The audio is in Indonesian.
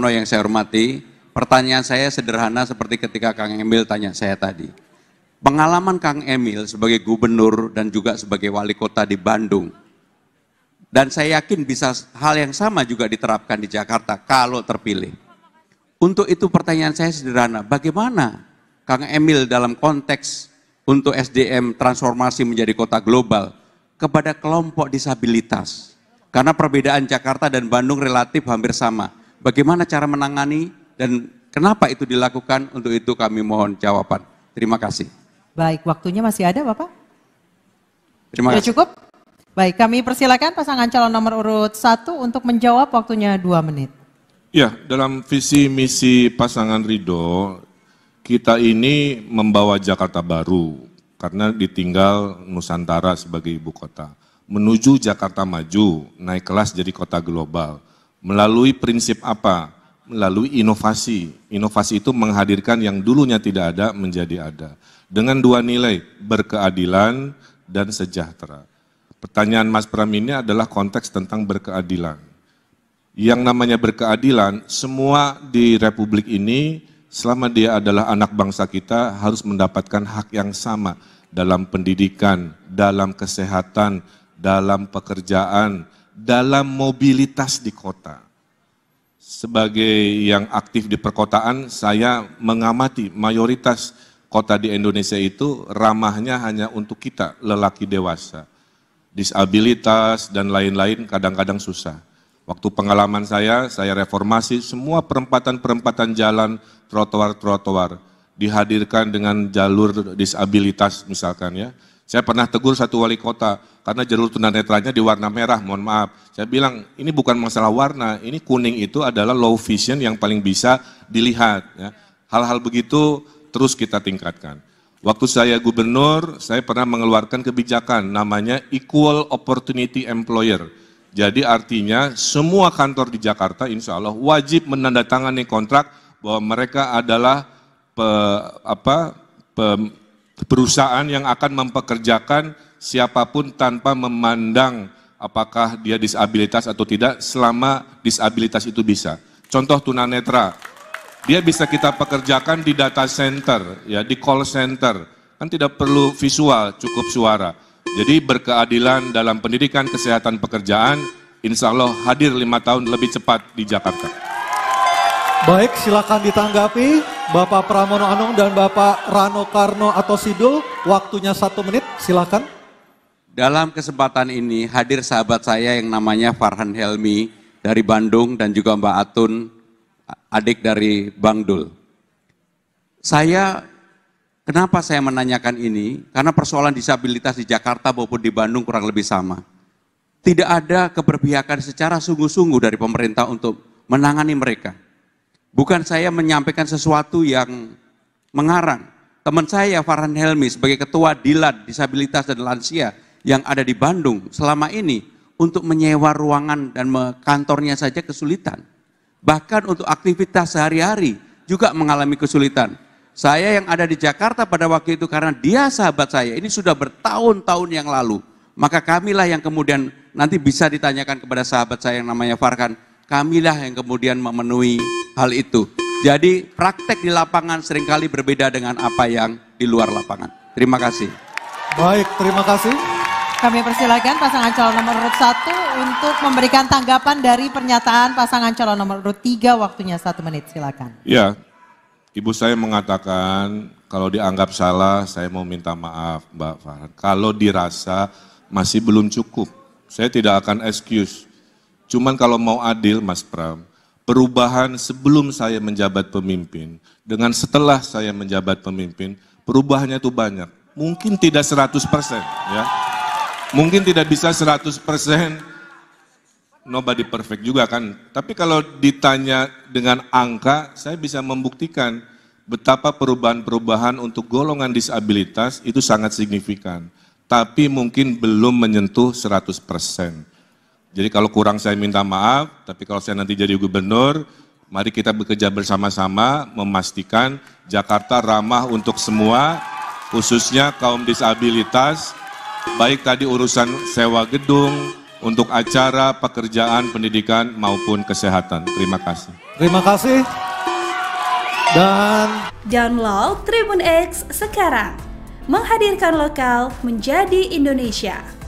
penuh yang saya hormati. Pertanyaan saya sederhana seperti ketika Kang Emil tanya saya tadi. Pengalaman Kang Emil sebagai gubernur dan juga sebagai wali kota di Bandung. Dan saya yakin bisa hal yang sama juga diterapkan di Jakarta kalau terpilih. Untuk itu pertanyaan saya sederhana, bagaimana Kang Emil dalam konteks untuk SDM transformasi menjadi kota global kepada kelompok disabilitas? Karena perbedaan Jakarta dan Bandung relatif hampir sama bagaimana cara menangani dan kenapa itu dilakukan, untuk itu kami mohon jawaban. Terima kasih. Baik, waktunya masih ada Bapak? Terima Sudah kasih. cukup? Baik, kami persilakan pasangan calon nomor urut satu untuk menjawab waktunya dua menit. Ya, dalam visi misi pasangan Rido kita ini membawa Jakarta baru karena ditinggal Nusantara sebagai ibu kota. Menuju Jakarta maju, naik kelas jadi kota global. Melalui prinsip apa? Melalui inovasi. Inovasi itu menghadirkan yang dulunya tidak ada menjadi ada. Dengan dua nilai, berkeadilan dan sejahtera. Pertanyaan Mas Pram ini adalah konteks tentang berkeadilan. Yang namanya berkeadilan, semua di Republik ini selama dia adalah anak bangsa kita harus mendapatkan hak yang sama dalam pendidikan, dalam kesehatan, dalam pekerjaan, dalam mobilitas di kota. Sebagai yang aktif di perkotaan, saya mengamati mayoritas kota di Indonesia itu ramahnya hanya untuk kita, lelaki dewasa. Disabilitas dan lain-lain kadang-kadang susah. Waktu pengalaman saya, saya reformasi semua perempatan-perempatan jalan, trotoar-trotoar dihadirkan dengan jalur disabilitas misalkan ya saya pernah tegur satu wali kota karena jalur tunanetranya di warna merah, mohon maaf. Saya bilang, ini bukan masalah warna, ini kuning itu adalah low vision yang paling bisa dilihat. hal ya. Hal-hal begitu terus kita tingkatkan. Waktu saya gubernur, saya pernah mengeluarkan kebijakan namanya Equal Opportunity Employer. Jadi artinya semua kantor di Jakarta insya Allah wajib menandatangani kontrak bahwa mereka adalah pe, apa, pe, perusahaan yang akan mempekerjakan siapapun tanpa memandang apakah dia disabilitas atau tidak selama disabilitas itu bisa. Contoh tunanetra, dia bisa kita pekerjakan di data center, ya di call center. Kan tidak perlu visual, cukup suara. Jadi berkeadilan dalam pendidikan, kesehatan, pekerjaan, insya Allah hadir lima tahun lebih cepat di Jakarta. Baik, silakan ditanggapi. Bapak Pramono Anung dan Bapak Rano Karno atau Sidul, waktunya satu menit, silakan. Dalam kesempatan ini hadir sahabat saya yang namanya Farhan Helmi dari Bandung dan juga Mbak Atun, adik dari Bang Dul. Saya, kenapa saya menanyakan ini? Karena persoalan disabilitas di Jakarta maupun di Bandung kurang lebih sama. Tidak ada keberpihakan secara sungguh-sungguh dari pemerintah untuk menangani mereka Bukan saya menyampaikan sesuatu yang mengarang. Teman saya Farhan Helmi sebagai ketua Dilat Disabilitas dan Lansia yang ada di Bandung selama ini untuk menyewa ruangan dan kantornya saja kesulitan. Bahkan untuk aktivitas sehari-hari juga mengalami kesulitan. Saya yang ada di Jakarta pada waktu itu karena dia sahabat saya, ini sudah bertahun-tahun yang lalu. Maka kamilah yang kemudian nanti bisa ditanyakan kepada sahabat saya yang namanya Farhan, kamilah yang kemudian memenuhi hal itu. Jadi praktek di lapangan seringkali berbeda dengan apa yang di luar lapangan. Terima kasih. Baik, terima kasih. Kami persilakan pasangan calon nomor urut 1 untuk memberikan tanggapan dari pernyataan pasangan calon nomor urut 3 waktunya satu menit silakan. Ya, ibu saya mengatakan kalau dianggap salah saya mau minta maaf Mbak Farhan. Kalau dirasa masih belum cukup, saya tidak akan excuse. Cuman kalau mau adil Mas Pram, perubahan sebelum saya menjabat pemimpin dengan setelah saya menjabat pemimpin, perubahannya itu banyak. Mungkin tidak 100% ya. Mungkin tidak bisa 100% nobody perfect juga kan. Tapi kalau ditanya dengan angka, saya bisa membuktikan betapa perubahan-perubahan untuk golongan disabilitas itu sangat signifikan. Tapi mungkin belum menyentuh 100%. Jadi kalau kurang saya minta maaf, tapi kalau saya nanti jadi gubernur, mari kita bekerja bersama-sama memastikan Jakarta ramah untuk semua, khususnya kaum disabilitas, baik tadi urusan sewa gedung, untuk acara, pekerjaan, pendidikan, maupun kesehatan. Terima kasih. Terima kasih. Dan download Tribun X sekarang. Menghadirkan lokal menjadi Indonesia.